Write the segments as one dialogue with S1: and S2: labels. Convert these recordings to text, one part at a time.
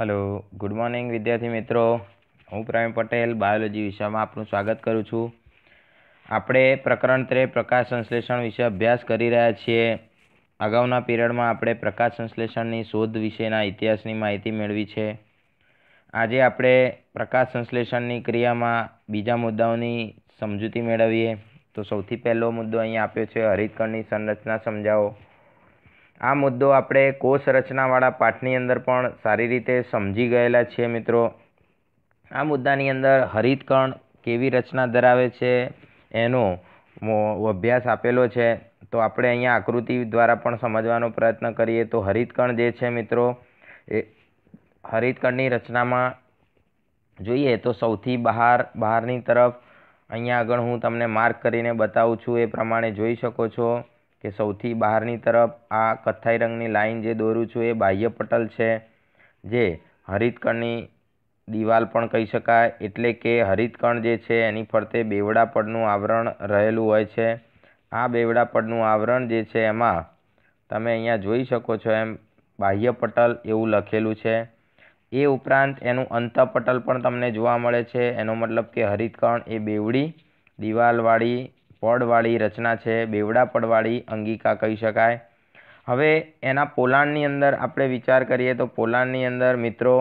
S1: hello good morning વિદ્યાર્થી મિત્રો હું પ્રવીણ પટેલ બાયોલોજી વિષયમાં આપનું સ્વાગત કરું છું આપણે પ્રકરણ ત્રે પ્રકાશ સંશ્લેષણ વિશે અભ્યાસ કરી રહ્યા છીએ અગાઉના પીરિયડમાં આપણે પ્રકાશ સંશ્લેષણની શોધ વિશેના ઇતિહાસની માહિતી મેળવી છે આજે આપણે પ્રકાશ સંશ્લેષણની ક્રિયામાં બીજા મુદ્દાઓની સમજૂતી મેળવીએ તો સૌથી પહેલો મુદ્દો અહીંયા આપ્યો છે હરિતકણની સંરચના સમજાવો આ મુદ્દો આપણે કોષ રચનાવાળા પાઠની અંદર પણ સારી રીતે સમજી ગયેલા છીએ મિત્રો આ મુદ્દાની અંદર હરિતકણ કેવી રચના ધરાવે છે એનો અભ્યાસ આપેલો છે તો આપણે અહીંયા આકૃતિ દ્વારા પણ સમજવાનો પ્રયત્ન કરીએ તો હરિતકણ જે છે મિત્રો એ હરિતકણની રચનામાં જોઈએ તો સૌથી બહાર બહારની તરફ અહીંયા આગળ હું તમને માર્ક કરીને બતાવું છું એ પ્રમાણે જોઈ શકો છો કે સૌથી બહારની તરફ આ કથ્થાઈ રંગની લાઈન જે દોરું છું એ બાહ્ય પટલ છે જે હરિતકણની દિવાલ પણ કહી શકાય એટલે કે હરિતકણ જે છે એની ફરતે બેવડા પડનું આવરણ રહેલું હોય છે આ બેવડા પડનું આવરણ જે છે એમાં તમે અહીંયા જોઈ શકો છો એમ બાહ્ય પટલ એવું લખેલું છે એ ઉપરાંત એનું અંતઃપટલ પણ તમને જોવા મળે છે એનો મતલબ કે હરિતકણ એ બેવડી દિવાલવાળી પડવાળી રચના છે બેવડા પડવાળી અંગિકા કહી શકાય હવે એના પોલાણની અંદર આપણે વિચાર કરીએ તો પોલાણની અંદર મિત્રો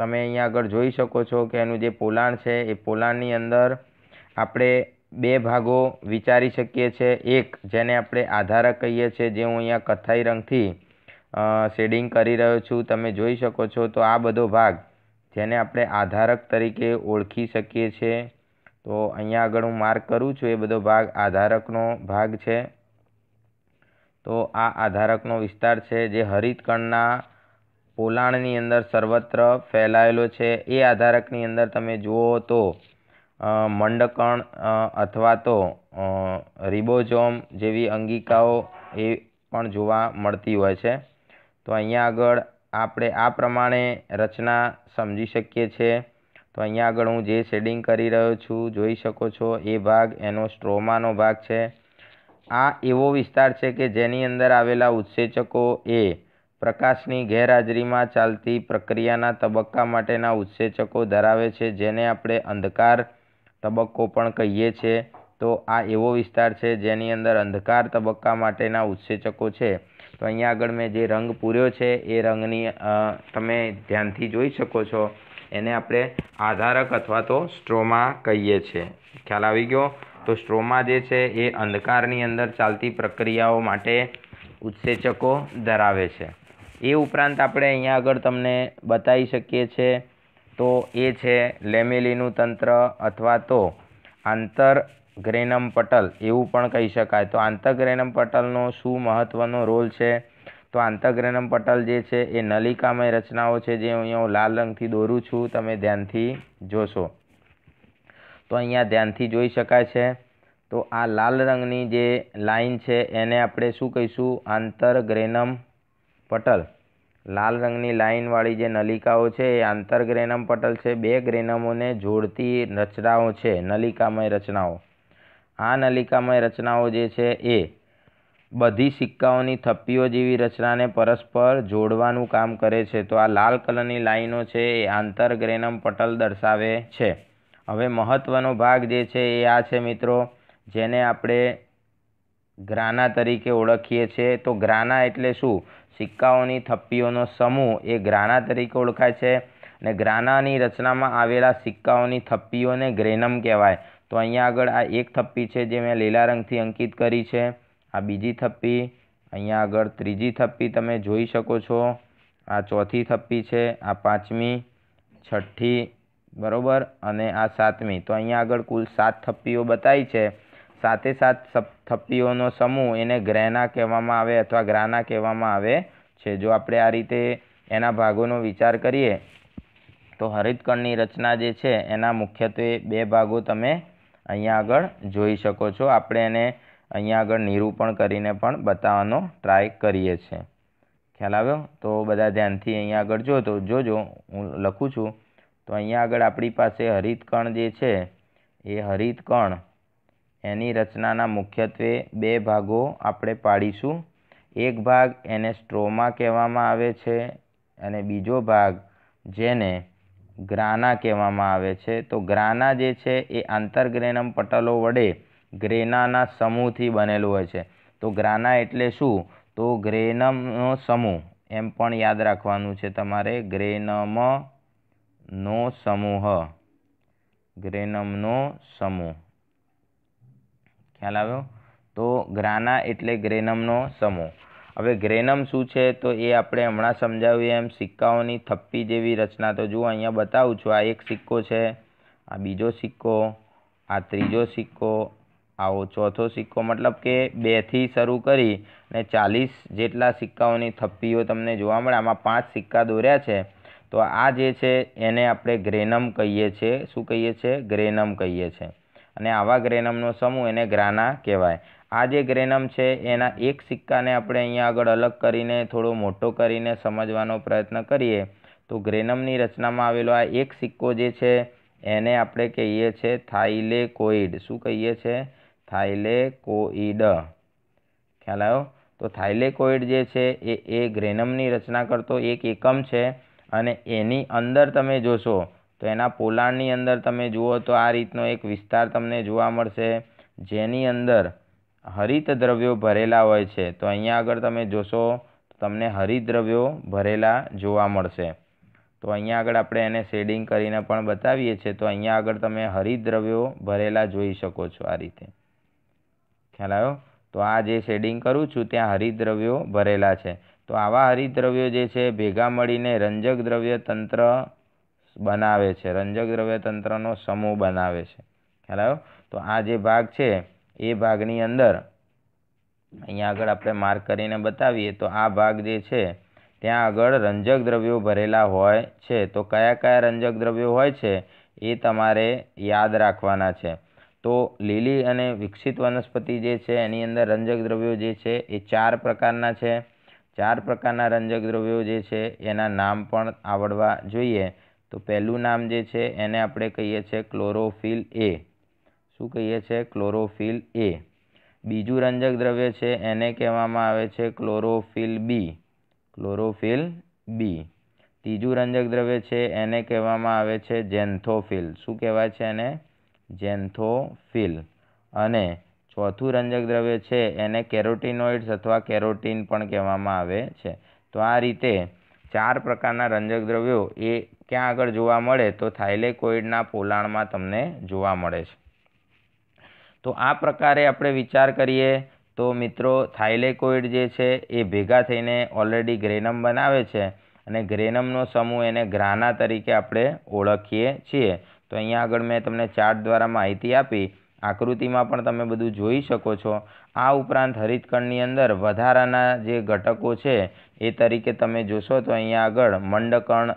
S1: તમે અહીંયા આગળ જોઈ શકો છો કે એનું જે પોલાણ છે એ પોલાણની અંદર આપણે બે ભાગો વિચારી શકીએ છીએ એક જેને આપણે આધારક કહીએ છીએ જે હું અહીંયા કથાઈ રંગથી શેડિંગ કરી રહ્યો છું તમે જોઈ શકો છો તો આ બધો ભાગ જેને આપણે આધારક તરીકે ઓળખી શકીએ છીએ તો અહીંયા આગળ હું માર્ક કરું છું એ બધો ભાગ આધારકનો ભાગ છે તો આ આધારકનો વિસ્તાર છે જે હરિતકણના પોલાણની અંદર સર્વત્ર ફેલાયેલો છે એ આધારકની અંદર તમે જુઓ તો મંડકણ અથવા તો રિબોજોમ જેવી અંગિકાઓ એ પણ જોવા મળતી હોય છે તો અહીંયા આગળ આપણે આ પ્રમાણે રચના સમજી શકીએ છીએ તો અહીંયા આગળ હું જે શેડિંગ કરી રહ્યો છું જોઈ શકો છો એ ભાગ એનો સ્ટ્રોમાનો ભાગ છે આ એવો વિસ્તાર છે કે જેની અંદર આવેલા ઉત્સેચકો એ પ્રકાશની ગેરહાજરીમાં ચાલતી પ્રક્રિયાના તબક્કા માટેના ઉત્સેચકો ધરાવે છે જેને આપણે અંધકાર તબક્કો પણ કહીએ છીએ તો આ એવો વિસ્તાર છે જેની અંદર અંધકાર તબક્કા માટેના ઉત્સેચકો છે તો અહીંયા આગળ મેં જે રંગ પૂર્યો છે એ રંગની તમે ધ્યાનથી જોઈ શકો છો એને આપણે આધારક અથવા તો સ્ટ્રોમા કહીએ છીએ ખ્યાલ આવી ગયો તો સ્ટ્રોમા જે છે એ અંધકારની અંદર ચાલતી પ્રક્રિયાઓ માટે ઉત્સેચકો ધરાવે છે એ ઉપરાંત આપણે અહીંયા આગળ તમને બતાવી શકીએ છીએ તો એ છે લેમેલીનું તંત્ર અથવા તો આંતર ગ્રેનમ પટલ એવું પણ કહી શકાય તો આંતરગ્રેનમ પટલનો શું મહત્ત્વનો રોલ છે તો આંતરગ્રેનમ પટલ જે છે એ નલિકામય રચનાઓ છે જે અહીંયા હું લાલ રંગથી દોરું છું તમે ધ્યાનથી જોશો તો અહીંયા ધ્યાનથી જોઈ શકાય છે તો આ લાલ રંગની જે લાઇન છે એને આપણે શું કહીશું આંતરગ્રેનમ પટલ લાલ રંગની લાઇનવાળી જે નલિકાઓ છે એ આંતરગ્રેનમ પટલ છે બે ગ્રેનમોને જોડતી રચનાઓ છે નલિકામય રચનાઓ આ નલિકામય રચનાઓ જે છે એ બધી સિક્કાઓની થપ્પીઓ જેવી રચનાને પરસ્પર જોડવાનું કામ કરે છે તો આ લાલ કલરની લાઈનો છે એ આંતરગ્રેનમ પટલ દર્શાવે છે હવે મહત્ત્વનો ભાગ જે છે એ આ છે મિત્રો જેને આપણે ગ્રાના તરીકે ઓળખીએ છીએ તો ગ્રાના એટલે શું સિક્કાઓની થપ્પીઓનો સમૂહ એ ગ્રાના તરીકે ઓળખાય છે અને ગ્રાનાની રચનામાં આવેલા સિક્કાઓની થપ્પીઓને ગ્રેનમ કહેવાય તો અહીંયા આગળ આ એક થપ્પી છે જે મેં લીલા રંગથી અંકિત કરી છે આ બીજી થપ્પી અહીંયા આગળ ત્રીજી થપ્પી તમે જોઈ શકો છો આ ચોથી થપ્પી છે આ પાંચમી છઠ્ઠી બરાબર અને આ સાતમી તો અહીંયા આગળ કુલ સાત થપ્પીઓ બતાવી છે સાતે સાત થપ્પીઓનો સમૂહ એને ગ્રેના કહેવામાં આવે અથવા ગ્રાના કહેવામાં આવે છે જો આપણે આ રીતે એના ભાગોનો વિચાર કરીએ તો હરિતકણની રચના જે છે એના મુખ્યત્વે બે ભાગો તમે અહીંયા આગળ જોઈ શકો છો આપણે એને અહીંયા આગળ નિરૂપણ કરીને પણ બતાવવાનો ટ્રાય કરીએ છીએ ખ્યાલ આવ્યો તો બધા ધ્યાનથી અહીંયા આગળ જો તો જોજો હું લખું છું તો અહીંયા આગળ આપણી પાસે હરિતકણ જે છે એ હરિતકણ એની રચનાના મુખ્યત્વે બે ભાગો આપણે પાડીશું એક ભાગ એને સ્ટ્રોમાં કહેવામાં આવે છે અને બીજો ભાગ જેને ગ્રાના કહેવામાં આવે છે તો ગ્રાના જે છે એ આંતરગ્રેનમ પટલો વડે ગ્રેનાના સમૂહથી બનેલું હોય છે તો ગ્રાના એટલે શું તો ગ્રેનમનો સમૂહ એમ પણ યાદ રાખવાનું છે તમારે ગ્રેનમનો સમૂહ ગ્રેનમનો સમૂહ ખ્યાલ આવ્યો તો ગ્રાના એટલે ગ્રેનમનો સમૂહ હવે ગ્રેનમ શું છે તો એ આપણે હમણાં સમજાવ્યું એમ સિક્કાઓની થપ્પી જેવી રચના તો જુઓ અહીંયા બતાવું છું આ એક સિક્કો છે આ બીજો સિક્કો આ ત્રીજો સિક્કો આવો ચોથો સિક્કો મતલબ કે બેથી શરૂ કરી ને ચાલીસ જેટલા સિક્કાઓની થપ્પીઓ તમને જોવા મળે આમાં પાંચ સિક્કા દોર્યા છે તો આ જે છે એને આપણે ગ્રેનમ કહીએ છીએ શું કહીએ છીએ ગ્રેનમ કહીએ છીએ અને આવા ગ્રેનમનો સમૂહ એને ગ્રાના કહેવાય આ જે ગ્રેનમ છે એના એક સિક્કાને આપણે અહીંયા આગળ અલગ કરીને થોડો મોટો કરીને સમજવાનો પ્રયત્ન કરીએ તો ગ્રેનમની રચનામાં આવેલો આ એક સિક્કો જે છે એને આપણે કહીએ છીએ થાઇલે કોઈડ શું કહીએ છીએ કોઈડ ખ્યાલ આવ્યો તો કોઈડ જે છે એ એ ગ્રેનમની રચના કરતો એક એકમ છે અને એની અંદર તમે જોશો તો એના પોલાણની અંદર તમે જુઓ તો આ રીતનો એક વિસ્તાર તમને જોવા મળશે જેની અંદર હરિત દ્રવ્યો ભરેલા હોય છે તો અહીંયા આગળ તમે જોશો તો તમને હરિત દ્રવ્યો ભરેલા જોવા મળશે તો અહીંયા આગળ આપણે એને શેડિંગ કરીને પણ બતાવીએ છીએ તો અહીંયા આગળ તમે હરિત દ્રવ્યો ભરેલા જોઈ શકો છો આ રીતે ખ્યાલ આવ્યો તો આ જે શેડિંગ કરું છું ત્યાં હરિત દ્રવ્યો ભરેલા છે તો આવા હરિત દ્રવ્યો જે છે ભેગા મળીને રંજક દ્રવ્ય તંત્ર બનાવે છે રંજક દ્રવ્ય તંત્રનો સમૂહ બનાવે છે ખ્યાલ આવ્યો તો આ જે ભાગ છે એ ભાગની અંદર અહીંયા આગળ આપણે માર્ક કરીને બતાવીએ તો આ ભાગ જે છે ત્યાં આગળ રંજક દ્રવ્યો ભરેલા હોય છે તો કયા કયા રંજક દ્રવ્યો હોય છે એ તમારે યાદ રાખવાના છે તો લીલી અને વિકસિત વનસ્પતિ જે છે એની અંદર રંજક દ્રવ્યો જે છે એ ચાર પ્રકારના છે ચાર પ્રકારના રંજક દ્રવ્યો જે છે એના નામ પણ આવડવા જોઈએ તો પહેલું નામ જે છે એને આપણે કહીએ છીએ ક્લોરોફિલ એ શું કહીએ છે ક્લોરોફિલ એ બીજું રંજક દ્રવ્ય છે એને કહેવામાં આવે છે ક્લોરોફિલ બી ક્લોરોફિલ બી ત્રીજું રંજક દ્રવ્ય છે એને કહેવામાં આવે છે જેન્થોફિલ શું કહેવાય છે એને જેન્થોફિલ અને ચોથું રંજક દ્રવ્ય છે એને કેરોટીનોઇડ્સ અથવા કેરોટીન પણ કહેવામાં આવે છે તો આ રીતે ચાર પ્રકારના રંજક દ્રવ્યો એ ક્યાં આગળ જોવા મળે તો થાઇલેકોઇડના પોલાણમાં તમને જોવા મળે છે તો આ પ્રકારે આપણે વિચાર કરીએ તો મિત્રો થાઇલેકોઇડ જે છે એ ભેગા થઈને ઓલરેડી ગ્રેનમ બનાવે છે અને ગ્રેનમનો સમૂહ એને ગ્રાના તરીકે આપણે ઓળખીએ છીએ તો અહીંયા આગળ મેં તમને ચાર્ટ દ્વારા માહિતી આપી આકૃતિમાં પણ તમે બધું જોઈ શકો છો આ ઉપરાંત હરિતકણની અંદર વધારાના જે ઘટકો છે એ તરીકે તમે જોશો તો અહીંયા આગળ મંડકણ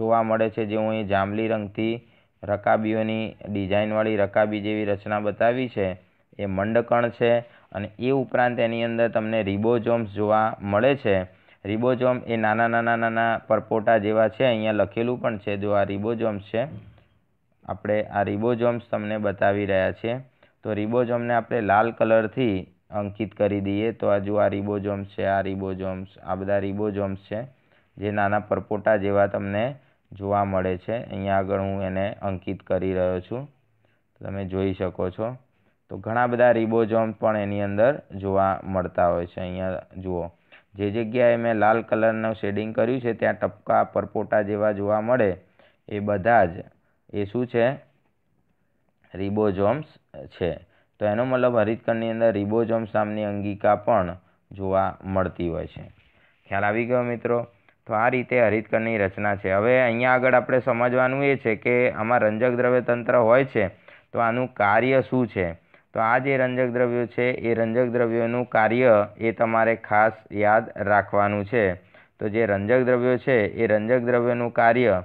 S1: જોવા મળે છે જે હું અહીં જાંબલી રંગથી રકાબીઓની ડિઝાઇનવાળી રકાબી જેવી રચના બતાવી છે એ મંડકણ છે અને એ ઉપરાંત એની અંદર તમને રિબોઝોમ્સ જોવા મળે છે રિબોઝોમ એ નાના નાના નાના પરપોટા જેવા છે અહીંયા લખેલું પણ છે જો આ રિબોઝોમ્સ છે આપણે આ રિબોઝોમ્સ તમને બતાવી રહ્યા છીએ તો રિબોઝોમને આપણે લાલ કલરથી અંકિત કરી દઈએ તો આ જો આ રિબોઝોમ્સ છે આ રિબોઝોમ્સ આ બધા રિબોઝોમ્સ છે જે નાના પરપોટા જેવા તમને જોવા મળે છે અહીંયા આગળ હું એને અંકિત કરી રહ્યો છું તમે જોઈ શકો છો તો ઘણા બધા રિબોઝોમ પણ એની અંદર જોવા મળતા હોય છે અહીંયા જુઓ જે જગ્યાએ મેં લાલ કલરનું શેડિંગ કર્યું છે ત્યાં ટપકા પરપોટા જેવા જોવા મળે એ બધા જ એ શું છે રિબોઝોમ્સ છે તો એનો મતલબ હરિતકણની અંદર રિબોઝોમ્સ નામની અંગિકા પણ જોવા મળતી હોય છે ખ્યાલ આવી ગયો મિત્રો તો આ રીતે હરિતકણની રચના છે હવે અહીંયા આગળ આપણે સમજવાનું એ છે કે આમાં રંજક દ્રવ્ય તંત્ર હોય છે તો આનું કાર્ય શું છે તો આ જે રંજક દ્રવ્યો છે એ રંજક દ્રવ્યોનું કાર્ય એ તમારે ખાસ યાદ રાખવાનું છે તો જે રંજક દ્રવ્યો છે એ રંજક દ્રવ્યોનું કાર્ય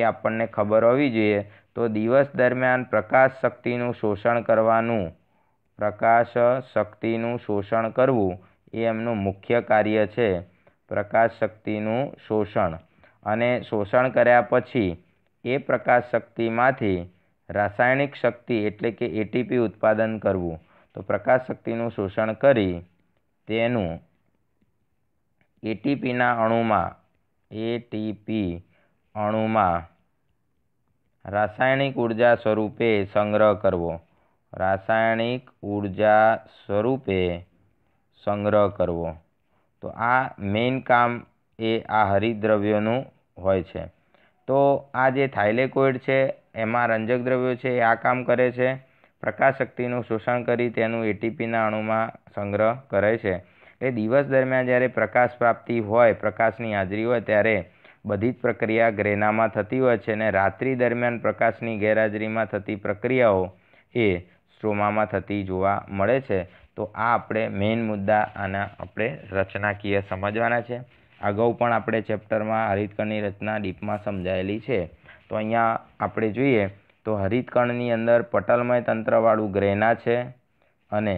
S1: એ આપણને ખબર હોવી જોઈએ તો દિવસ દરમિયાન પ્રકાશ શક્તિનું શોષણ કરવાનું પ્રકાશ શક્તિનું શોષણ કરવું એ એમનું મુખ્ય કાર્ય છે પ્રકાશ શક્તિનું શોષણ અને શોષણ કર્યા પછી એ પ્રકાશ શક્તિમાંથી રાસાયણિક શક્તિ એટલે કે એટીપી ઉત્પાદન કરવું તો પ્રકાશ શક્તિનું શોષણ કરી તેનું એટીપીના અણુમાં એટીપી અણુમાં રાસાયણિક ઉર્જા સ્વરૂપે સંગ્રહ કરવો રાસાયણિક ઉર્જા સ્વરૂપે સંગ્રહ કરવો તો આ મેઇન કામ એ આ હરિદ્રવ્યોનું હોય છે તો આ જે થાઇલેકોઇડ છે એમાં રંજક દ્રવ્યો છે એ આ કામ કરે છે પ્રકાશ શક્તિનું શોષણ કરી તેનું એટીપીના અણુમાં સંગ્રહ કરે છે એ દિવસ દરમિયાન જ્યારે પ્રકાશ પ્રાપ્તિ હોય પ્રકાશની હાજરી હોય ત્યારે બધી જ પ્રક્રિયા ગ્રેનામાં થતી હોય છે અને રાત્રિ દરમિયાન પ્રકાશની ગેરહાજરીમાં થતી પ્રક્રિયાઓ એ સ્ટ્રોમામાં થતી જોવા મળે છે તો આ આપણે મેઇન મુદ્દા આના આપણે રચનાકીય સમજવાના છે અગાઉ પણ આપણે ચેપ્ટરમાં હરિતકણની રચના ડીપમાં સમજાયેલી છે તો અહીંયા આપણે જોઈએ તો હરિતકણની અંદર પટલમય તંત્રવાળું ગ્રેના છે અને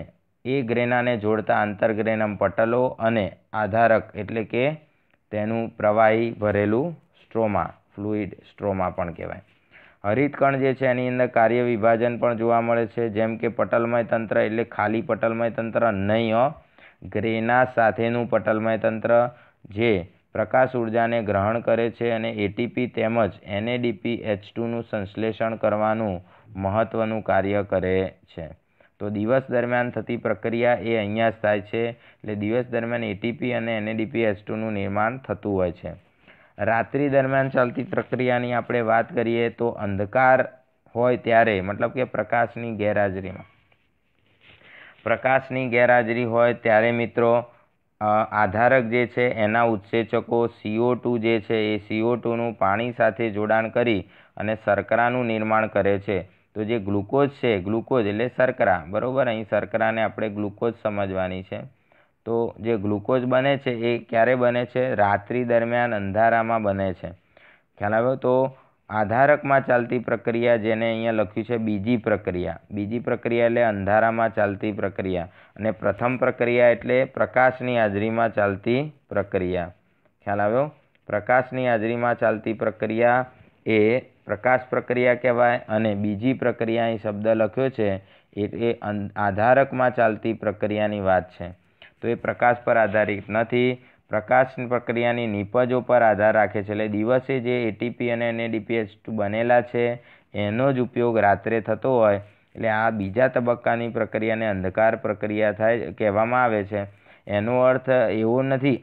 S1: એ ગ્રેનાને જોડતા આંતરગ્રેનમ પટલો અને આધારક એટલે કે તેનું પ્રવાહી ભરેલું સ્ટ્રોમા ફ્લુઇડ સ્ટ્રોમા પણ કહેવાય હરિતકણ જે છે એની અંદર કાર્ય વિભાજન પણ જોવા મળે છે જેમ કે પટલમય તંત્ર એટલે ખાલી પટલમય તંત્ર નહીં હો ગ્રેના સાથેનું પટલમય તંત્ર જે પ્રકાશ ઉર્જાને ગ્રહણ કરે છે અને એટીપી તેમજ એનએડીપી એચ ટુનું સંશ્લેષણ કરવાનું મહત્ત્વનું કાર્ય કરે છે તો દિવસ દરમિયાન થતી પ્રક્રિયા એ અહીંયા જ થાય છે એટલે દિવસ દરમિયાન એટીપી અને એનએડીપી એચ ટુનું નિર્માણ થતું હોય છે રાત્રિ દરમિયાન ચાલતી પ્રક્રિયાની આપણે વાત કરીએ તો અંધકાર હોય ત્યારે મતલબ કે પ્રકાશની ગેરહાજરીમાં પ્રકાશની ગેરહાજરી હોય ત્યારે મિત્રો આધારક જે છે એના ઉત્સેચકો સીઓ ટુ જે છે એ સીઓ ટુનું પાણી સાથે જોડાણ કરી અને શર્કરાનું નિર્માણ કરે છે તો જે ગ્લુકોઝ છે ગ્લુકોઝ એટલે શર્કરા બરાબર અહીં શર્કરાને આપણે ગ્લુકોઝ સમજવાની છે તો જે ગ્લુકોઝ બને છે એ ક્યારે બને છે રાત્રિ દરમિયાન અંધારામાં બને છે ખ્યાલ આવ્યો તો આધારકમાં ચાલતી પ્રક્રિયા જેને અહીંયા લખ્યું છે બીજી પ્રક્રિયા બીજી પ્રક્રિયા એટલે અંધારામાં ચાલતી પ્રક્રિયા અને પ્રથમ પ્રક્રિયા એટલે પ્રકાશની હાજરીમાં ચાલતી પ્રક્રિયા ખ્યાલ આવ્યો પ્રકાશની હાજરીમાં ચાલતી પ્રક્રિયા એ પ્રકાશ પ્રક્રિયા કહેવાય અને બીજી પ્રક્રિયા અહીં શબ્દ લખ્યો છે એ આધારકમાં ચાલતી પ્રક્રિયાની વાત છે તો એ પ્રકાશ પર આધારિત નથી પ્રકાશ પ્રક્રિયાની નીપજો પર આધાર રાખે છે એટલે દિવસે જે એટીપી અને એનએડીપીએચ બનેલા છે એનો જ ઉપયોગ રાત્રે થતો હોય એટલે આ બીજા તબક્કાની પ્રક્રિયાને અંધકાર પ્રક્રિયા થાય કહેવામાં આવે છે એનો અર્થ એવો નથી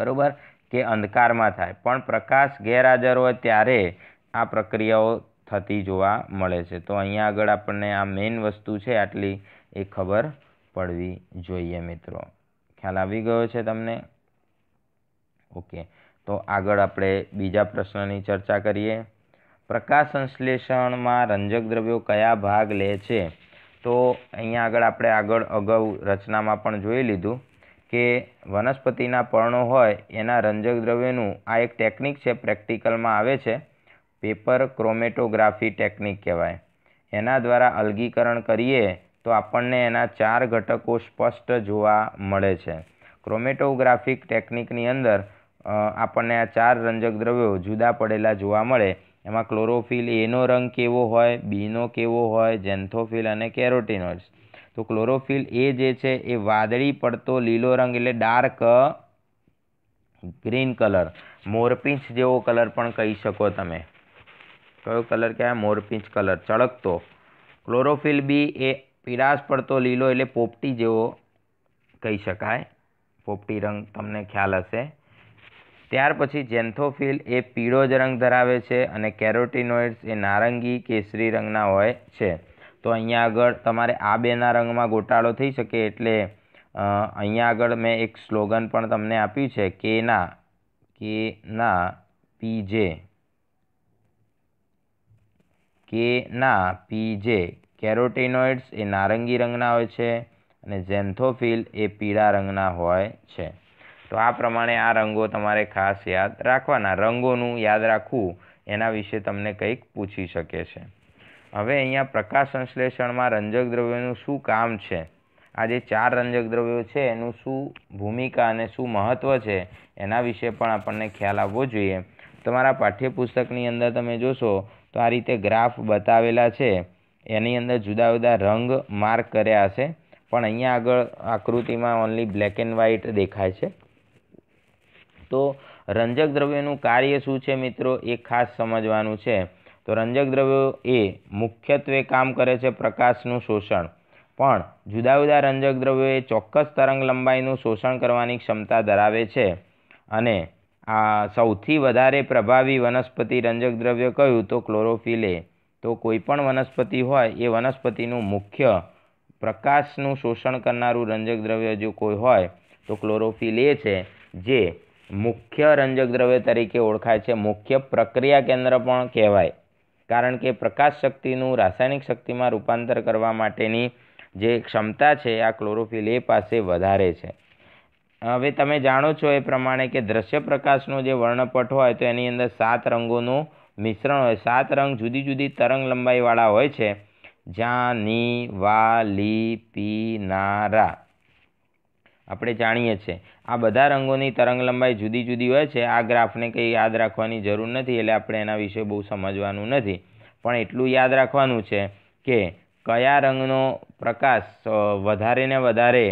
S1: બરાબર કે અંધકારમાં થાય પણ પ્રકાશ ગેરહાજર હોય ત્યારે આ પ્રક્રિયાઓ થતી જોવા મળે છે તો અહીંયા આગળ આપણને આ મેઇન વસ્તુ છે આટલી એ ખબર પડવી જોઈએ મિત્રો ખ્યાલ આવી ગયો છે તમને ઓકે તો આગળ આપણે બીજા પ્રશ્નની ચર્ચા કરીએ પ્રકાશ સંશ્લેષણમાં રંજક દ્રવ્યો કયા ભાગ લે છે તો અહીંયા આગળ આપણે આગળ અગાઉ રચનામાં પણ જોઈ લીધું કે વનસ્પતિના પર્ણો હોય એના રંજક દ્રવ્યનું આ એક ટેકનિક છે પ્રેક્ટિકલમાં આવે છે પેપર ક્રોમેટોગ્રાફી ટેકનિક કહેવાય એના દ્વારા અલગીકરણ કરીએ તો આપણને એના ચાર ઘટકો સ્પષ્ટ જોવા મળે છે ક્રોમેટોગ્રાફિક ટેકનિકની અંદર આપણને આ ચાર રંજક દ્રવ્યો જુદા પડેલા જોવા મળે એમાં ક્લોરોફિલ એનો રંગ કેવો હોય બીનો કેવો હોય જેન્થોફિલ અને કેરોટીનોઇડ્સ તો ક્લોરોફિલ એ જે છે એ વાદળી પડતો લીલો રંગ એટલે ડાર્ક ગ્રીન કલર મોરપીંછ જેવો કલર પણ કહી શકો તમે કયો કલર કહેવાય મોરપીંછ કલર ચળકતો ક્લોરોફિલ બી એ પીળાશ પડતો લીલો એટલે પોપટી જેવો કહી શકાય પોપટી રંગ તમને ખ્યાલ હશે ત્યાર પછી જેન્થોફિલ એ પીળો જ રંગ ધરાવે છે અને કેરોટીનોઇડ્સ એ નારંગી કેસરી રંગના હોય છે તો અહીંયા આગળ તમારે આ બેના રંગમાં ગોટાળો થઈ શકે એટલે અહીંયા આગળ મેં એક સ્લોગન પણ તમને આપ્યું છે કે કે ના ના પી જે કે ના પી જે કેરોટીનોઇડ્સ એ નારંગી રંગના હોય છે અને ઝેન્થોફિલ એ પીળા રંગના હોય છે તો આ પ્રમાણે આ રંગો તમારે ખાસ યાદ રાખવાના રંગોનું યાદ રાખવું એના વિશે તમને કંઈક પૂછી શકે છે હવે અહીંયા પ્રકાશ સંશ્લેષણમાં રંજક દ્રવ્યોનું શું કામ છે આ જે ચાર રંજક દ્રવ્યો છે એનું શું ભૂમિકા અને શું મહત્ત્વ છે એના વિશે પણ આપણને ખ્યાલ આવવો જોઈએ તમારા પાઠ્યપુસ્તકની અંદર તમે જોશો તો આ રીતે ગ્રાફ બતાવેલા છે એની અંદર જુદા જુદા રંગ માર્ક કર્યા હશે પણ અહીંયા આગળ આકૃતિમાં ઓનલી બ્લેક એન્ડ વ્હાઇટ દેખાય છે તો રંજક દ્રવ્યનું કાર્ય શું છે મિત્રો એ ખાસ સમજવાનું છે તો રંજક દ્રવ્યો એ મુખ્યત્વે કામ કરે છે પ્રકાશનું શોષણ પણ જુદા જુદા રંજક દ્રવ્યો એ ચોક્કસ તરંગ લંબાઈનું શોષણ કરવાની ક્ષમતા ધરાવે છે અને આ સૌથી વધારે પ્રભાવી વનસ્પતિ રંજક દ્રવ્ય કહ્યું તો ક્લોરોફિલે તો કોઈપણ વનસ્પતિ હોય એ વનસ્પતિનું મુખ્ય પ્રકાશનું શોષણ કરનારું રંજક દ્રવ્ય જો કોઈ હોય તો ક્લોરોફિલ એ છે જે મુખ્ય રંજક દ્રવ્ય તરીકે ઓળખાય છે મુખ્ય પ્રક્રિયા કેન્દ્ર પણ કહેવાય કારણ કે પ્રકાશ શક્તિનું રાસાયણિક શક્તિમાં રૂપાંતર કરવા માટેની જે ક્ષમતા છે આ ક્લોરોફિલ એ પાસે વધારે છે હવે તમે જાણો છો એ પ્રમાણે કે દ્રશ્ય પ્રકાશનો જે વર્ણપટ હોય તો એની અંદર સાત રંગોનું મિશ્રણ હોય સાત રંગ જુદી જુદી તરંગ લંબાઈવાળા હોય છે જ્યાં ની વા લી પી ના રા આપણે જાણીએ છીએ આ બધા રંગોની તરંગ લંબાઈ જુદી જુદી હોય છે આ ગ્રાફને કંઈ યાદ રાખવાની જરૂર નથી એટલે આપણે એના વિશે બહુ સમજવાનું નથી પણ એટલું યાદ રાખવાનું છે કે કયા રંગનો પ્રકાશ વધારે ને વધારે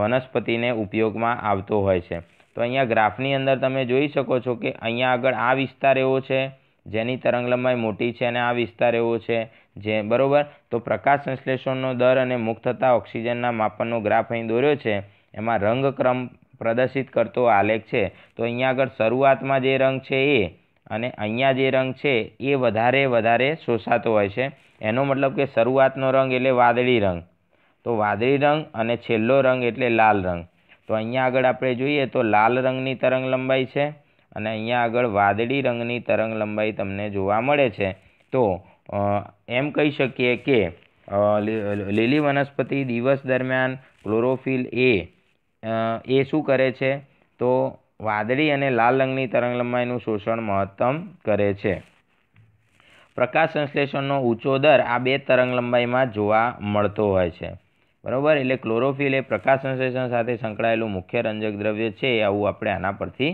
S1: વનસ્પતિને ઉપયોગમાં આવતો હોય છે તો અહીંયા ગ્રાફની અંદર તમે જોઈ શકો છો કે અહીંયા આગળ આ વિસ્તાર એવો છે જેની તરંગલંબાઈ મોટી છે અને આ વિસ્તાર એવો છે જે બરાબર તો પ્રકાશ સંશ્લેષણનો દર અને મુક્ત થતા ઓક્સિજનના માપનનો ગ્રાફ અહીં દોર્યો છે એમાં રંગક્રમ પ્રદર્શિત કરતો આલેખ છે તો અહીંયા આગળ શરૂઆતમાં જે રંગ છે એ અને અહીંયા જે રંગ છે એ વધારે વધારે શોષાતો હોય છે એનો મતલબ કે શરૂઆતનો રંગ એટલે વાદળી રંગ તો વાદળી રંગ અને છેલ્લો રંગ એટલે લાલ રંગ તો અહીંયા આગળ આપણે જોઈએ તો લાલ રંગની તરંગ લંબાઈ છે અને અહીંયા આગળ વાદળી રંગની તરંગ લંબાઈ તમને જોવા મળે છે તો એમ કહી શકીએ કે લીલી વનસ્પતિ દિવસ દરમિયાન ક્લોરોફિલ એ એ શું કરે છે તો વાદળી અને લાલ રંગની તરંગલંબાઈનું શોષણ મહત્તમ કરે છે પ્રકાશ સંશ્લેષણનો ઊંચો દર આ બે તરંગલંબાઈમાં જોવા મળતો હોય છે બરાબર એટલે ક્લોરોફિલ એ પ્રકાશ સંશ્લેષણ સાથે સંકળાયેલું મુખ્ય રંજક દ્રવ્ય છે આવું આપણે આના પરથી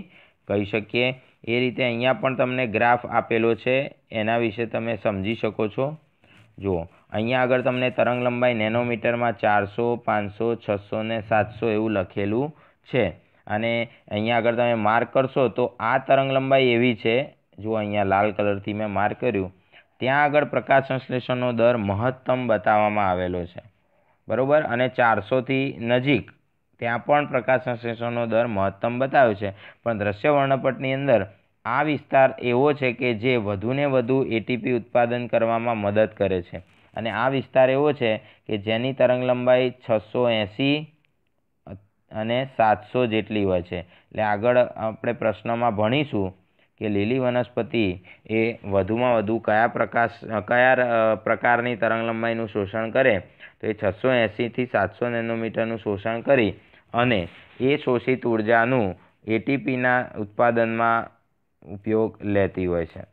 S1: કહી શકીએ એ રીતે અહીંયા પણ તમને ગ્રાફ આપેલો છે એના વિશે તમે સમજી શકો છો જુઓ અહીંયા આગળ તમને તરંગ લંબાઈ નેનોમીટરમાં ચારસો પાંચસો છસો ને સાતસો એવું લખેલું છે અને અહીંયા આગળ તમે માર્ક કરશો તો આ તરંગ લંબાઈ એવી છે જો અહીંયા લાલ કલરથી મેં માર્ક કર્યું ત્યાં આગળ પ્રકાશ સંશ્લેષણનો દર મહત્તમ બતાવવામાં આવેલો છે બરાબર અને ચારસોથી નજીક ત્યાં પણ પ્રકાશ સંશ્લેષણનો દર મહત્તમ બતાવ્યો છે પણ દ્રશ્ય વર્ણપટની અંદર આ વિસ્તાર એવો છે કે જે વધુને વધુ એટીપી ઉત્પાદન કરવામાં મદદ કરે છે અને આ વિસ્તાર એવો છે કે જેની તરંગલંબાઈ છસો એંસી અને સાતસો જેટલી હોય છે એટલે આગળ આપણે પ્રશ્નમાં ભણીશું કે લીલી વનસ્પતિ એ વધુમાં વધુ કયા પ્રકાશ કયા પ્રકારની તરંગલંબાઈનું શોષણ કરે તો એ છસો એંસીથી સાતસો નેનોમીટરનું શોષણ કરી અને એ શોષિત ઉર્જાનું એટીપીના ઉત્પાદનમાં ઉપયોગ લેતી હોય છે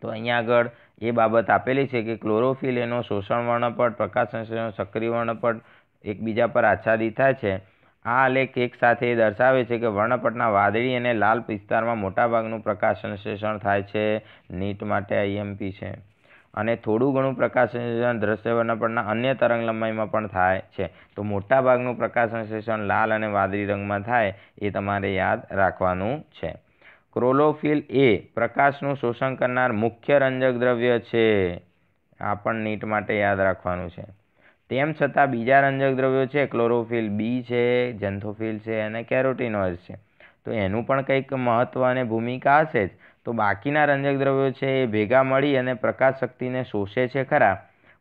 S1: તો અહીંયા આગળ એ બાબત આપેલી છે કે ક્લોરોફિલ એનો શોષણ વર્ણપટ પ્રકાશ સંશ્લેષણ સક્રિય વર્ણપટ એકબીજા પર આચ્છાદિત થાય છે આ આલેખ એક સાથે દર્શાવે છે કે વર્ણપટના વાદળી અને લાલ વિસ્તારમાં મોટાભાગનું પ્રકાશ સંશ્લેષણ થાય છે નીટ માટે આઈએમપી છે અને થોડું ઘણું પ્રકાશ સંશ્લેષણ દ્રશ્યવર્ણપટના અન્ય તરંગલંબાઈમાં પણ થાય છે તો મોટાભાગનું પ્રકાશ સંશ્લેષણ લાલ અને વાદળી રંગમાં થાય એ તમારે યાદ રાખવાનું છે ક્રોલોફિલ એ પ્રકાશનું શોષણ કરનાર મુખ્ય રંજક દ્રવ્ય છે આ પણ નીટ માટે યાદ રાખવાનું છે તેમ છતાં બીજા રંજક દ્રવ્યો છે ક્લોરોફિલ બી છે જંથોફિલ છે અને કેરોટીનોઇડ છે તો એનું પણ કંઈક મહત્ત્વ અને ભૂમિકા હશે જ તો બાકીના રંજક દ્રવ્યો છે એ ભેગા મળી અને પ્રકાશ શક્તિને શોષે છે ખરા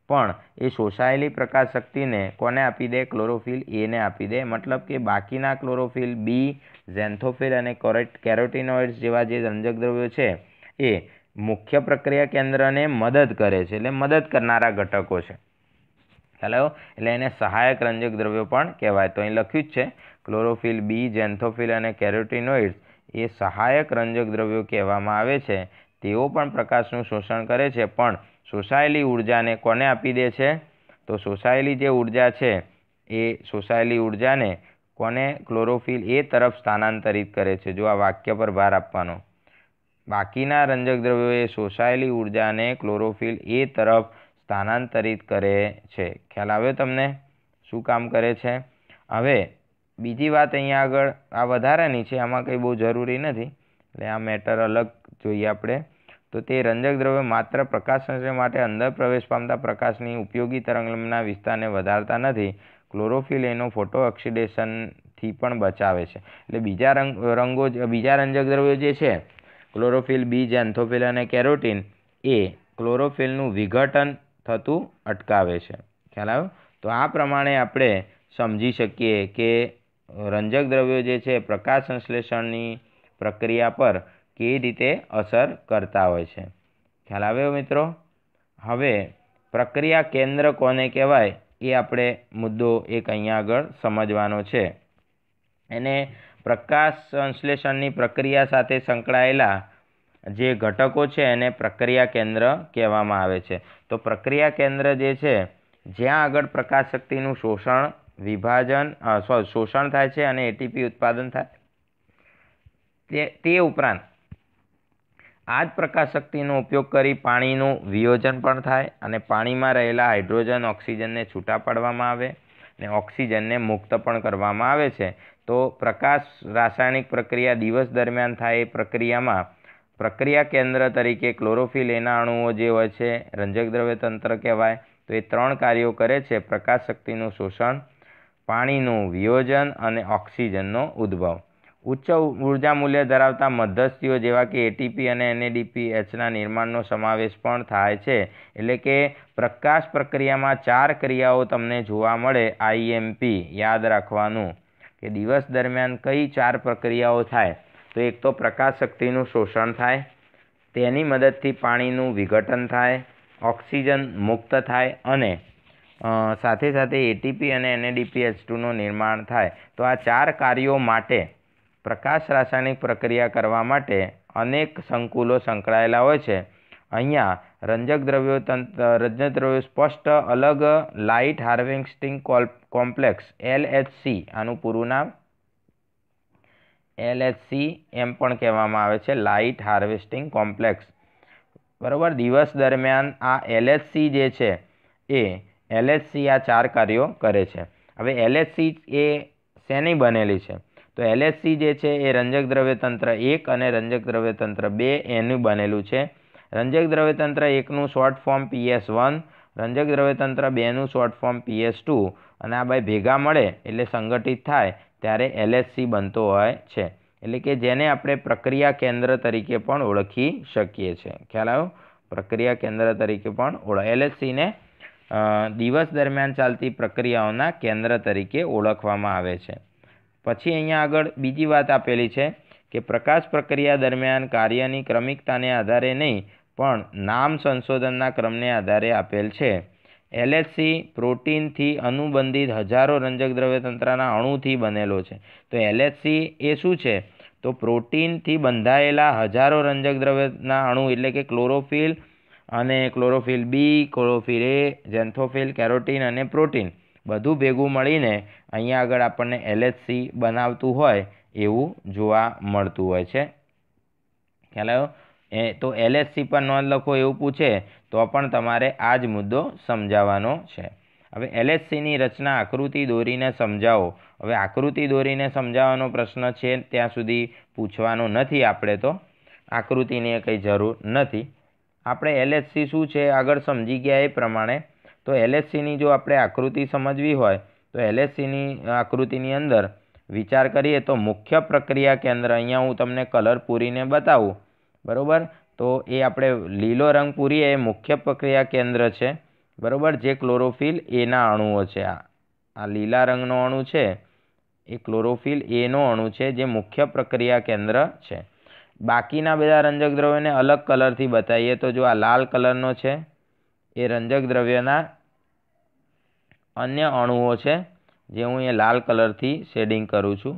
S1: પણ એ શોષાયેલી પ્રકાશ શક્તિને કોને આપી દે ક્લોરોફિલ એને આપી દે મતલબ કે બાકીના ક્લોરોફિલ બી ઝેન્થોફિલ અને કોરેટ કેરોટીનોઇડ્સ જેવા જે રંજક દ્રવ્યો છે એ મુખ્ય પ્રક્રિયા કેન્દ્રને મદદ કરે છે એટલે મદદ કરનારા ઘટકો છે ખ્યાલ એટલે એને સહાયક રંજક દ્રવ્યો પણ કહેવાય તો અહીં લખ્યું જ છે ક્લોરોફિલ બી જેન્થોફિલ અને કેરોટીનોઇડ્સ એ સહાયક રંજક દ્રવ્યો કહેવામાં આવે છે તેઓ પણ પ્રકાશનું શોષણ કરે છે પણ શોષાયેલી ઉર્જાને કોને આપી દે છે તો શોષાયેલી જે ઉર્જા છે એ શોષાયેલી ઉર્જાને કોને ક્લોરોફિલ એ તરફ સ્થાનાંતરિત કરે છે જો આ વાક્ય પર ભાર આપવાનો બાકીના રંજક દ્રવ્યો એ શોષાયેલી ઉર્જાને ક્લોરોફિલ એ તરફ સ્થાનાંતરિત કરે છે ખ્યાલ આવ્યો તમને શું કામ કરે છે હવે બીજી વાત અહીંયા આગળ આ વધારાની છે આમાં કંઈ બહુ જરૂરી નથી એટલે આ મેટર અલગ જોઈએ આપણે તો તે રંજક દ્રવ્ય માત્ર પ્રકાશ સંશ્લેષણ માટે અંદર પ્રવેશ પામતા પ્રકાશની ઉપયોગી તરંગલંબના વિસ્તારને વધારતા નથી ક્લોરોફિલ એનો ફોટો ઓક્સિડેશનથી પણ બચાવે છે એટલે બીજા રંગ રંગો બીજા રંજક દ્રવ્યો જે છે ક્લોરોફિલ બીજ એન્થોફિલ અને કેરોટીન એ ક્લોરોફિલનું વિઘટન થતું અટકાવે છે ખ્યાલ આવ્યો તો આ પ્રમાણે આપણે સમજી શકીએ કે રંજક દ્રવ્યો જે છે પ્રકાશ સંશ્લેષણની પ્રક્રિયા પર કેવી રીતે અસર કરતા હોય છે ખ્યાલ આવ્યો મિત્રો હવે પ્રક્રિયા કેન્દ્ર કોને કહેવાય એ આપણે મુદ્દો એક અહીંયા આગળ સમજવાનો છે એને પ્રકાશ સંશ્લેષણની પ્રક્રિયા સાથે સંકળાયેલા જે ઘટકો છે એને પ્રક્રિયા કેન્દ્ર કહેવામાં આવે છે તો પ્રક્રિયા કેન્દ્ર જે છે જ્યાં આગળ પ્રકાશ શક્તિનું શોષણ વિભાજન સોરી શોષણ થાય છે અને એટીપી ઉત્પાદન થાય તે તે ઉપરાંત આ જ પ્રકાશ શક્તિનો ઉપયોગ કરી પાણીનું વિયોજન પણ થાય અને પાણીમાં રહેલા હાઇડ્રોજન ઓક્સિજનને છૂટા પાડવામાં આવે અને ઓક્સિજનને મુક્ત પણ કરવામાં આવે છે તો પ્રકાશ રાસાયણિક પ્રક્રિયા દિવસ દરમિયાન થાય એ પ્રક્રિયામાં પ્રક્રિયા કેન્દ્ર તરીકે ક્લોરોફિલ એના અણુઓ જે હોય છે રંજક દ્રવ્ય તંત્ર કહેવાય તો એ ત્રણ કાર્યો કરે છે પ્રકાશ શક્તિનું શોષણ પાણીનું વિયોજન અને ઓક્સિજનનો ઉદ્ભવ ઉચ્ચ ઉર્જા મૂલ્ય ધરાવતા મધ્યસ્થીઓ જેવા કે એટીપી અને એનએડીપીએચના નિર્માણનો સમાવેશ પણ થાય છે એટલે કે પ્રકાશ પ્રક્રિયામાં ચાર ક્રિયાઓ તમને જોવા મળે આઈએમપી યાદ રાખવાનું કે દિવસ દરમિયાન કઈ ચાર પ્રક્રિયાઓ થાય તો એક તો પ્રકાશ શક્તિનું શોષણ થાય તેની મદદથી પાણીનું વિઘટન થાય ઓક્સિજન મુક્ત થાય અને સાથે સાથે એટીપી અને એનએડીપીએચ ટુનું નિર્માણ થાય તો આ ચાર કાર્યો માટે પ્રકાશ રાસાયણિક પ્રક્રિયા કરવા માટે અનેક સંકુલો સંકળાયેલા હોય છે અહીંયા રંજક દ્રવ્યો તંત્ર રંજક દ્રવ્યો સ્પષ્ટ અલગ લાઇટ હાર્વેસ્ટિંગ કોમ્પ્લેક્સ એલએચસી આનું પૂરું નામ એલએચસી એમ પણ કહેવામાં આવે છે લાઇટ હાર્વેસ્ટિંગ કોમ્પ્લેક્સ બરાબર દિવસ દરમિયાન આ એલએચસી જે છે એ એલએચસી આ ચાર કાર્યો કરે છે હવે એલએચસી એ શેની બનેલી છે તો એલએચસી જે છે એ રંજક દ્રવ્ય તંત્ર એક અને રંજક દ્રવ્ય તંત્ર બે એનું બનેલું છે રંજક દ્રવ્ય તંત્ર એકનું શોર્ટ ફોર્મ પીએસ વન રંજક દ્રવ્ય તંત્ર બેનું શોર્ટ ફોર્મ પીએસ ટુ અને આ ભાઈ ભેગા મળે એટલે સંગઠિત થાય ત્યારે એલએચસી બનતો હોય છે એટલે કે જેને આપણે પ્રક્રિયા કેન્દ્ર તરીકે પણ ઓળખી શકીએ છીએ ખ્યાલ આવ્યો પ્રક્રિયા કેન્દ્ર તરીકે પણ ઓળખ એલએચસીને દિવસ દરમિયાન ચાલતી પ્રક્રિયાઓના કેન્દ્ર તરીકે ઓળખવામાં આવે છે પછી અહીંયા આગળ બીજી વાત આપેલી છે કે પ્રકાશ પ્રક્રિયા દરમિયાન કાર્યની ક્રમિકતાને આધારે નહીં પણ નામ સંશોધનના ક્રમને આધારે આપેલ છે એલએચસી પ્રોટીનથી અનુબંધિત હજારો રંજક દ્રવ્ય તંત્રના અણુથી બનેલો છે તો એલએચસી એ શું છે તો પ્રોટીનથી બંધાયેલા હજારો રંજક દ્રવ્યના અણુ એટલે કે ક્લોરોફિલ અને chlorophyll B chlorophyll A xanthophyll carotene અને પ્રોટીન બધું ભેગું મળીને અહીંયા આગળ આપણને એલએચસી બનાવતું હોય એવું જોવા મળતું હોય છે ખ્યાલ આવ્યો એ તો એલએચસી પર નોંધ લખો એવું પૂછે તો પણ તમારે આ જ મુદ્દો સમજાવવાનો છે હવે એલએચસીની રચના આકૃતિ દોરીને સમજાવો હવે આકૃતિ દોરીને સમજાવવાનો પ્રશ્ન છે ત્યાં સુધી પૂછવાનો નથી આપણે તો આકૃતિની કંઈ જરૂર નથી આપણે એલએચસી શું છે આગળ સમજી ગયા એ પ્રમાણે તો એલએચસીની જો આપણે આકૃતિ સમજવી હોય તો એલએચસીની આકૃતિની અંદર વિચાર કરીએ તો મુખ્ય પ્રક્રિયા કેન્દ્ર અહીંયા હું તમને કલર પૂરીને બતાવું બરાબર તો એ આપણે લીલો રંગ પૂરીએ એ મુખ્ય પ્રક્રિયા કેન્દ્ર છે બરાબર જે ક્લોરોફિલ એના અણુઓ છે આ આ લીલા રંગનો અણુ છે એ ક્લોરોફિલ એનો અણુ છે જે મુખ્ય પ્રક્રિયા કેન્દ્ર છે બાકીના બધા રંજક દ્રવ્યોને અલગ કલરથી બતાવીએ તો જો આ લાલ કલરનો છે એ રંજક દ્રવ્યના અન્ય અણુઓ છે જે હું એ લાલ કલરથી શેડિંગ કરું છું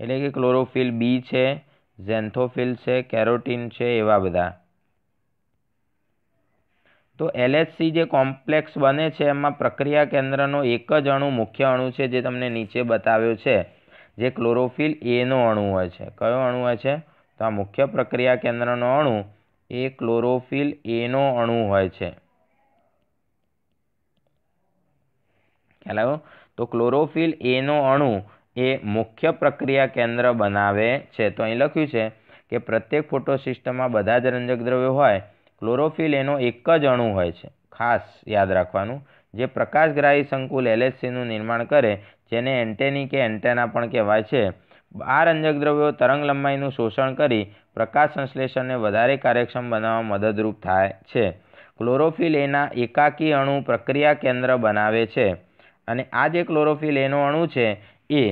S1: એટલે કે ક્લોરોફિલ બી છે ઝેન્થોફિલ છે કેરોટીન છે એવા બધા તો એલએચસી જે કોમ્પ્લેક્સ બને છે એમાં પ્રક્રિયા કેન્દ્રનો એક જ અણુ મુખ્ય અણુ છે જે તમને નીચે બતાવ્યો છે જે ક્લોરોફિલ એનો અણુ હોય છે કયો અણુ હોય છે તો આ મુખ્ય પ્રક્રિયા કેન્દ્રનો અણુ એ ક્લોરોફિલ એનો અણુ હોય છે ખ્યાલ આવ્યો તો ક્લોરોફિલ એનો અણુ એ મુખ્ય પ્રક્રિયા કેન્દ્ર બનાવે છે તો અહીં લખ્યું છે કે પ્રત્યેક ફોટોસિસ્ટમમાં બધા જ રંજક દ્રવ્યો હોય ક્લોરોફિલ એનો એક જ અણુ હોય છે ખાસ યાદ રાખવાનું જે પ્રકાશગ્રાહી સંકુલ એલએચસીનું નિર્માણ કરે જેને એન્ટેની કે એન્ટેના પણ કહેવાય છે આ રંજક દ્રવ્યો તરંગ લંબાઈનું શોષણ કરી પ્રકાશ સંશ્લેષણને વધારે કાર્યક્ષમ બનાવવામાં મદદરૂપ થાય છે ક્લોરોફિલ એના એકાકી અણુ પ્રક્રિયા કેન્દ્ર બનાવે છે અને આ જે ક્લોરોફિલ એનો અણુ છે એ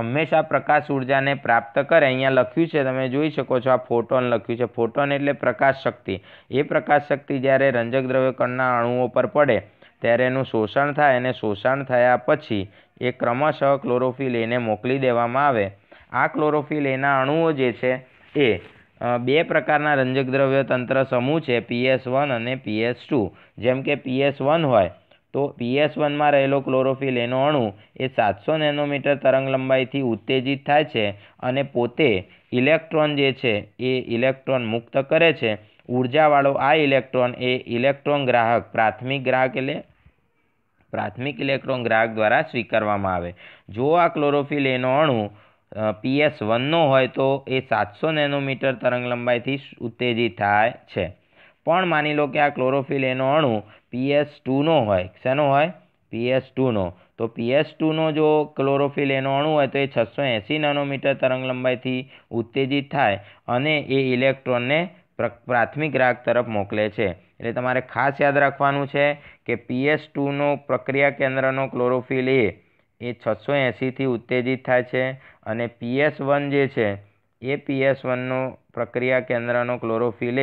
S1: હંમેશા પ્રકાશ ઉર્જાને પ્રાપ્ત કરે અહીંયા લખ્યું છે તમે જોઈ શકો છો આ ફોટોન લખ્યું છે ફોટોન એટલે પ્રકાશ શક્તિ એ પ્રકાશ શક્તિ જ્યારે રંજક દ્રવ્ય દ્રવ્યકણના અણુઓ પર પડે ત્યારે એનું શોષણ થાય અને શોષણ થયા પછી એ ક્રમશઃ ક્લોરોફિલ એને મોકલી દેવામાં આવે આ ક્લોરોફિલ એના અણુઓ જે છે એ બે પ્રકારના રંજક દ્રવ્ય તંત્ર સમૂહ છે પીએસ વન અને પીએસ ટુ જેમ કે પીએસ વન હોય તો પીએસ વનમાં રહેલો ક્લોરોફિલ એનો અણુ એ સાતસો નેનોમીટર તરંગલંબાઈથી ઉત્તેજિત થાય છે અને પોતે ઇલેક્ટ્રોન જે છે એ ઇલેક્ટ્રોન મુક્ત કરે છે ઉર્જાવાળો આ ઇલેક્ટ્રોન એ ઇલેક્ટ્રોન ગ્રાહક પ્રાથમિક ગ્રાહક એટલે પ્રાથમિક ઇલેક્ટ્રોન ગ્રાહક દ્વારા સ્વીકારવામાં આવે જો આ ક્લોરોફિલ એનો અણુ પીએસ વનનો હોય તો એ સાતસો નેનોમીટર તરંગલંબાઈથી ઉત્તેજિત થાય છે પણ માની લો કે આ ક્લોરોફિલ એનો અણુ પીએસ ટુનો હોય શેનો હોય પીએસ ટુનો તો પીએસ ટુનો જો ક્લોરોફિલ એનો અણુ હોય તો એ છસો એંસી નેનોમીટર તરંગલંબાઈથી ઉત્તેજિત થાય અને એ ઇલેક્ટ્રોનને પ્રાથમિક ગ્રાહક તરફ મોકલે છે એટલે તમારે ખાસ યાદ રાખવાનું છે કે પીએસ ટુનો પ્રક્રિયા કેન્દ્રનો ક્લોરોફિલ એ એ છસો એંસીથી ઉત્તેજિત થાય છે અને પીએસ વન જે છે એ પીએસ વનનો પ્રક્રિયા કેન્દ્રનો ક્લોરોફિલ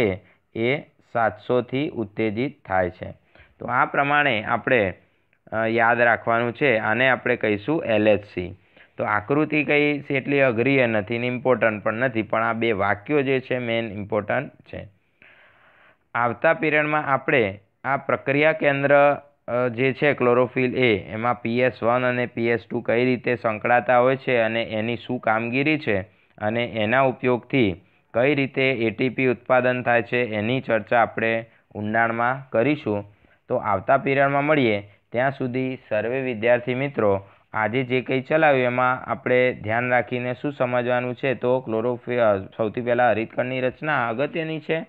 S1: એ સાતસોથી ઉત્તેજિત થાય છે તો આ પ્રમાણે આપણે યાદ રાખવાનું છે આને આપણે કહીશું એલએચસી તો આકૃતિ કઈ એટલી અઘરી નથી ને ઇમ્પોર્ટન્ટ પણ નથી પણ આ બે વાક્યો જે છે મેઇન ઇમ્પોર્ટન્ટ છે આવતા પીરિયડમાં આપણે આ પ્રક્રિયા કેન્દ્ર જે છે ક્લોરોફિલ એ એમાં પીએસ વન અને પીએસ ટુ કઈ રીતે સંકળાતા હોય છે અને એની શું કામગીરી છે અને એના ઉપયોગથી કઈ રીતે એટીપી ઉત્પાદન થાય છે એની ચર્ચા આપણે ઊંડાણમાં કરીશું તો આવતા પિરિયડમાં મળીએ ત્યાં સુધી સર્વે વિદ્યાર્થી મિત્રો આજે જે કંઈ ચલાવ્યું એમાં આપણે ધ્યાન રાખીને શું સમજવાનું છે તો ક્લોરોફિલ સૌથી પહેલાં હરિતકણની રચના અગત્યની છે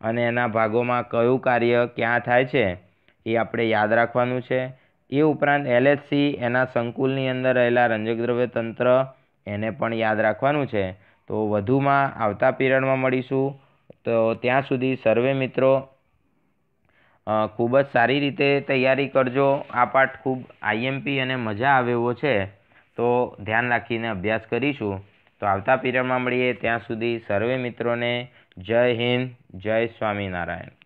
S1: અને એના ભાગોમાં કયું કાર્ય ક્યાં થાય છે એ આપણે યાદ રાખવાનું છે એ ઉપરાંત એલએચસી એના સંકુલની અંદર રહેલા રંજક દ્રવ્ય તંત્ર એને પણ યાદ રાખવાનું છે તો વધુમાં આવતા પીરિયડમાં મળીશું તો ત્યાં સુધી સર્વે મિત્રો ખૂબ જ સારી રીતે તૈયારી કરજો આ પાઠ ખૂબ આઈએમપી અને મજા આવે એવો છે તો ધ્યાન રાખીને અભ્યાસ કરીશું તો આવતા પિરિયડમાં મળીએ ત્યાં સુધી સર્વે મિત્રોને જય હિન્દ જય સ્વામિનારાયણ